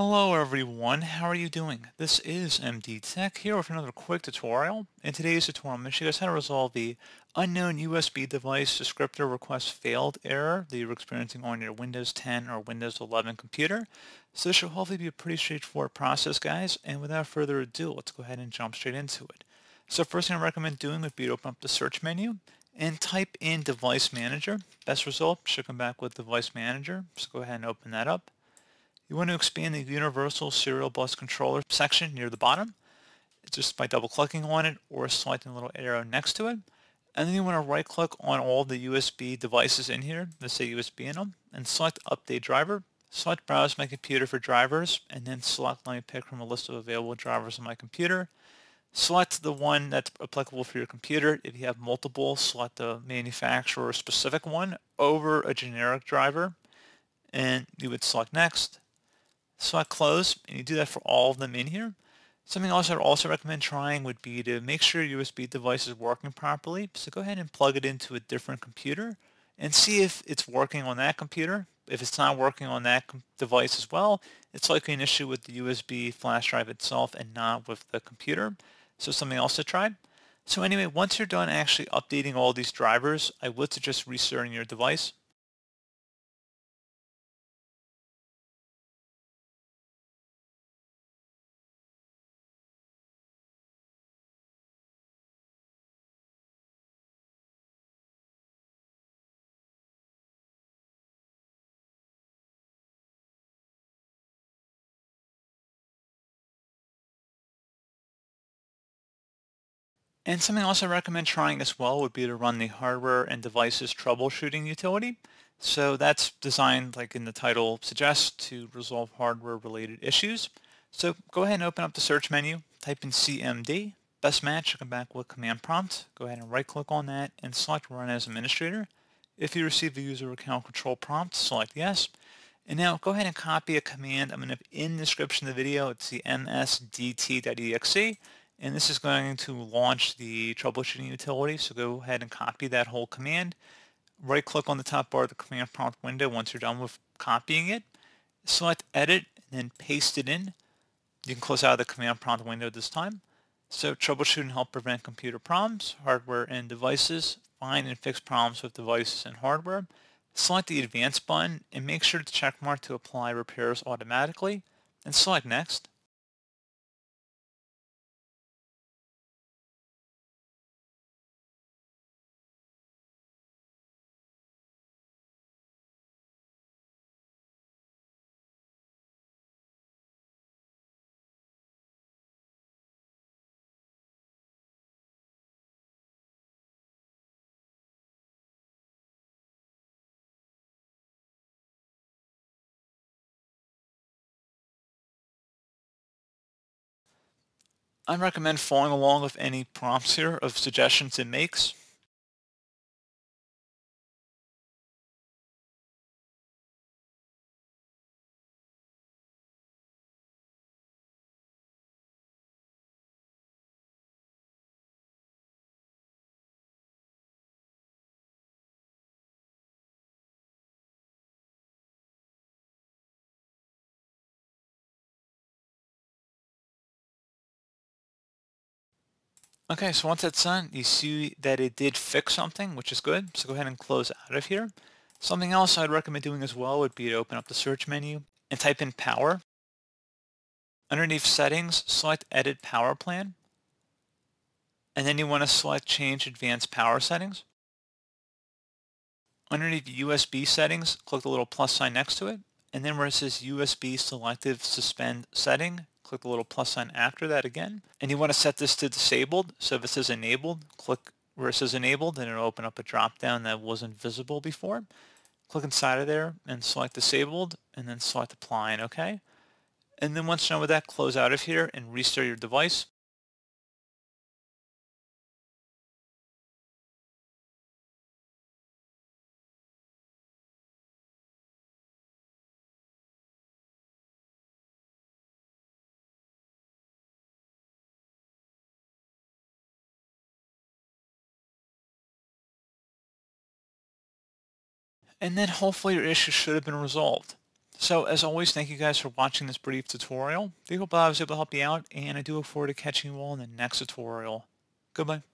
Hello everyone, how are you doing? This is MD Tech here with another quick tutorial. In today's tutorial, I'm going to show you how to resolve the unknown USB device descriptor request failed error that you're experiencing on your Windows 10 or Windows 11 computer. So this should hopefully be a pretty straightforward process, guys, and without further ado, let's go ahead and jump straight into it. So first thing I recommend doing would be to open up the search menu and type in Device Manager. Best result should come back with Device Manager, so go ahead and open that up. You want to expand the Universal Serial Bus Controller section near the bottom just by double-clicking on it or selecting the little arrow next to it. And then you want to right-click on all the USB devices in here that say USB in them and select Update Driver. Select Browse My Computer for drivers and then select Let me pick from a list of available drivers on my computer. Select the one that's applicable for your computer. If you have multiple, select the manufacturer-specific one over a generic driver and you would select Next so I close, and you do that for all of them in here. Something else I'd also recommend trying would be to make sure your USB device is working properly. So go ahead and plug it into a different computer and see if it's working on that computer. If it's not working on that device as well, it's likely an issue with the USB flash drive itself and not with the computer. So something else to try. So anyway, once you're done actually updating all these drivers, I would suggest restarting your device. And something else I recommend trying as well would be to run the hardware and devices troubleshooting utility. So that's designed, like in the title suggests, to resolve hardware-related issues. So go ahead and open up the search menu, type in CMD, best match, come back with command prompt, go ahead and right-click on that and select Run as Administrator. If you receive the user account control prompt, select Yes. And now go ahead and copy a command. I'm going to, in the description of the video, it's the msdt.exe and this is going to launch the troubleshooting utility. So go ahead and copy that whole command. Right click on the top bar of the command prompt window once you're done with copying it. Select edit and then paste it in. You can close out the command prompt window this time. So troubleshoot and help prevent computer problems, hardware and devices, find and fix problems with devices and hardware. Select the advanced button and make sure to check mark to apply repairs automatically and select next. I recommend following along with any prompts here of suggestions it makes. Okay, so once that's done, you see that it did fix something, which is good. So go ahead and close out of here. Something else I'd recommend doing as well would be to open up the search menu and type in power. Underneath settings, select edit power plan. And then you want to select change advanced power settings. Underneath USB settings, click the little plus sign next to it. And then where it says USB selective suspend setting, click the little plus sign after that again. And you want to set this to disabled. So if it says enabled, click where it says enabled and it'll open up a drop down that wasn't visible before. Click inside of there and select disabled and then select apply and OK. And then once you're done with that, close out of here and restart your device. and then hopefully your issue should have been resolved. So as always, thank you guys for watching this brief tutorial. I hope I was able to help you out, and I do look forward to catching you all in the next tutorial. Goodbye.